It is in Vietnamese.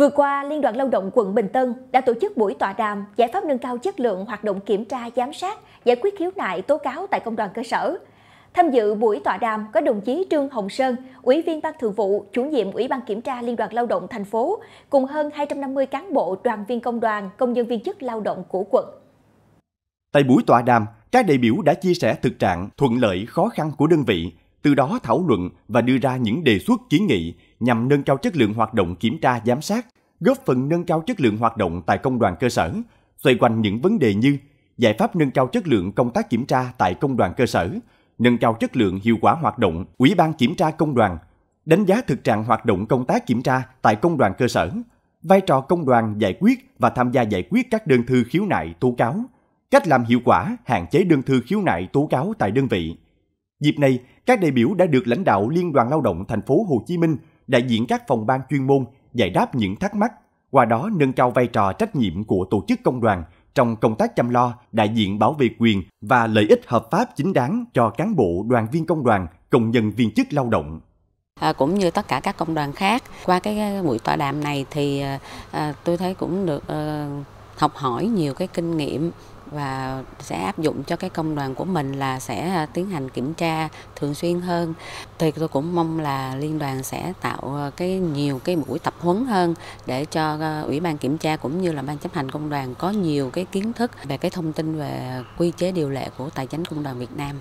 Vừa qua, Liên đoàn Lao động quận Bình Tân đã tổ chức buổi tọa đàm giải pháp nâng cao chất lượng hoạt động kiểm tra, giám sát, giải quyết khiếu nại, tố cáo tại công đoàn cơ sở. Tham dự buổi tọa đàm có đồng chí Trương Hồng Sơn, Ủy viên Ban Thường vụ, Chủ nhiệm Ủy ban Kiểm tra Liên đoàn Lao động thành phố, cùng hơn 250 cán bộ, đoàn viên công đoàn, công nhân viên chức lao động của quận. Tại buổi tọa đàm, các đại biểu đã chia sẻ thực trạng, thuận lợi, khó khăn của đơn vị, từ đó thảo luận và đưa ra những đề xuất kiến nghị nhằm nâng cao chất lượng hoạt động kiểm tra giám sát góp phần nâng cao chất lượng hoạt động tại công đoàn cơ sở, xoay quanh những vấn đề như giải pháp nâng cao chất lượng công tác kiểm tra tại công đoàn cơ sở, nâng cao chất lượng hiệu quả hoạt động Ủy ban kiểm tra công đoàn, đánh giá thực trạng hoạt động công tác kiểm tra tại công đoàn cơ sở, vai trò công đoàn giải quyết và tham gia giải quyết các đơn thư khiếu nại tố cáo, cách làm hiệu quả hạn chế đơn thư khiếu nại tố cáo tại đơn vị. Dịp này, các đại biểu đã được lãnh đạo Liên đoàn Lao động thành phố Hồ Chí Minh, đại diện các phòng ban chuyên môn giải đáp những thắc mắc, qua đó nâng cao vai trò trách nhiệm của tổ chức công đoàn trong công tác chăm lo, đại diện bảo vệ quyền và lợi ích hợp pháp chính đáng cho cán bộ đoàn viên công đoàn, công nhân viên chức lao động. À, cũng như tất cả các công đoàn khác qua cái buổi tọa đàm này thì à, à tôi thấy cũng được à, học hỏi nhiều cái kinh nghiệm và sẽ áp dụng cho cái công đoàn của mình là sẽ à, tiến hành kiểm tra thường xuyên hơn thì tôi cũng mong là liên đoàn sẽ tạo à, cái nhiều cái buổi tập huấn hơn để cho à, ủy ban kiểm tra cũng như là ban chấp hành công đoàn có nhiều cái kiến thức về cái thông tin về quy chế điều lệ của tài chính công đoàn Việt Nam